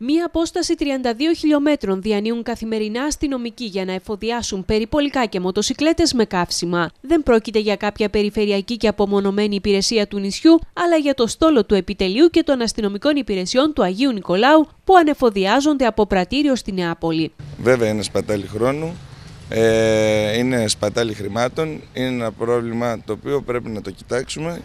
Μία απόσταση 32 χιλιόμετρων διανύουν καθημερινά αστυνομικοί για να εφοδιάσουν περιπολικά και μοτοσυκλέτες με καύσιμα. Δεν πρόκειται για κάποια περιφερειακή και απομονωμένη υπηρεσία του νησιού, αλλά για το στόλο του επιτελείου και των αστυνομικών υπηρεσιών του Αγίου Νικολάου που ανεφοδιάζονται από πρατήριο στη Νεάπολη. Βέβαια είναι σπατάλι χρόνου, ε, είναι σπατάλι χρημάτων, είναι ένα πρόβλημα το οποίο πρέπει να το κοιτάξουμε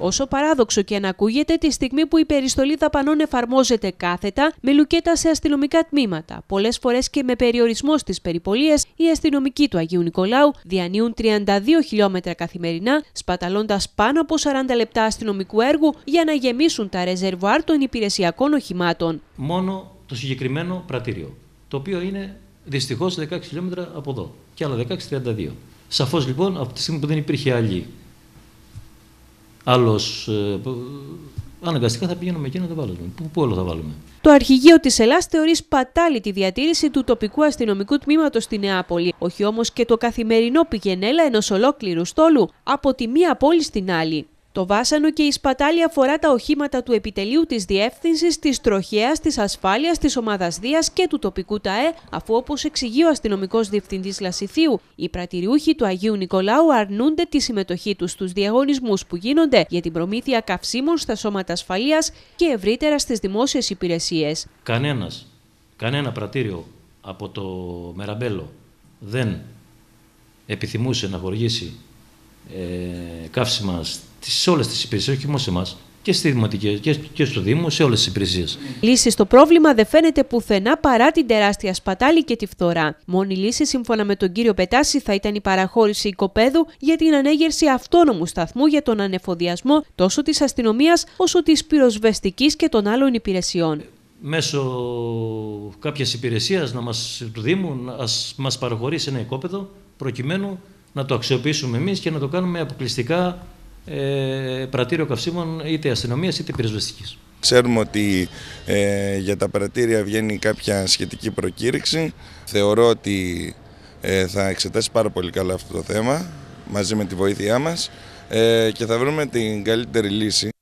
Όσο παράδοξο και αν ακούγεται, τη στιγμή που η περιστολή δαπανών εφαρμόζεται κάθετα με λουκέτα σε αστυνομικά τμήματα, πολλές φορές και με περιορισμό στις περιπολίες, οι αστυνομικοί του Αγίου Νικολάου διανύουν 32 χιλιόμετρα καθημερινά, σπαταλώντας πάνω από 40 λεπτά αστυνομικού έργου για να γεμίσουν τα ρεζερβουάρ των υπηρεσιακών οχημάτων. Μόνο το συγκεκριμένο πρατήριο, το οποίο είναι δυστυχώς 16 χιλιόμετρα από εδώ και άλλα 16-32. Σαφώς λοιπόν από τη στιγμή που δεν υπήρχε άλλη άλλος. Ε, αναγκαστικά θα πηγαίνουμε εκεί να το βάλουμε. Πού, πού όλο θα βάλουμε. Το αρχηγείο της Ελλάδα θεωρεί σπατάλη τη διατήρηση του τοπικού αστυνομικού τμήματος στη Νεάπολη. Όχι όμως και το καθημερινό πηγενέλα ενός ολόκληρου στόλου από τη μία πόλη στην άλλη. Το βάσανο και η σπατάλη αφορά τα οχήματα του επιτελείου της Διεύθυνσης, της Τροχέας, της Ασφάλειας, της Ομάδας Δίας και του τοπικού ΤΑΕ, αφού όπως εξηγεί ο αστυνομικός διευθυντής Λασιθίου, οι πρατηριούχοι του Αγίου Νικολάου αρνούνται τη συμμετοχή τους στους διαγωνισμούς που γίνονται για την προμήθεια καυσίμων στα σώματα ασφαλείας και ευρύτερα στις δημόσιες υπηρεσίες. Κανένας, κανένα πρατήριο από το Μεραμπέλο δεν επιθυμούσε να χορηγήσει ε, καύσιμα σε όλες τις υπηρεσίες, όχι μόνο σε εμάς, και στις δημοτικές και στο Δήμο, σε όλες τις υπηρεσίες. Λύση στο πρόβλημα δεν φαίνεται πουθενά παρά την τεράστια σπατάλη και τη φθορά. Μόνη λύση, σύμφωνα με τον κύριο Πετάση, θα ήταν η παραχώρηση οικοπαίδου για την ανέγερση αυτόνομου σταθμού για τον ανεφοδιασμό τόσο της αστυνομίας όσο της πυροσβεστικής και των άλλων υπηρεσιών. Ε, μέσω κάποιας υπηρεσίας του Δήμου να μας παραχωρήσει ένα οικόπεδο προκειμένου να το αξιοποιήσουμε εμείς και να το κάνουμε αποκλειστικά ε, πρατήριο καυσίμων είτε αστυνομίας είτε πυροσβεστικής. Ξέρουμε ότι ε, για τα πρατήρια βγαίνει κάποια σχετική προκήρυξη. Θεωρώ ότι ε, θα εξετάσει πάρα πολύ καλά αυτό το θέμα μαζί με τη βοήθειά μας ε, και θα βρούμε την καλύτερη λύση.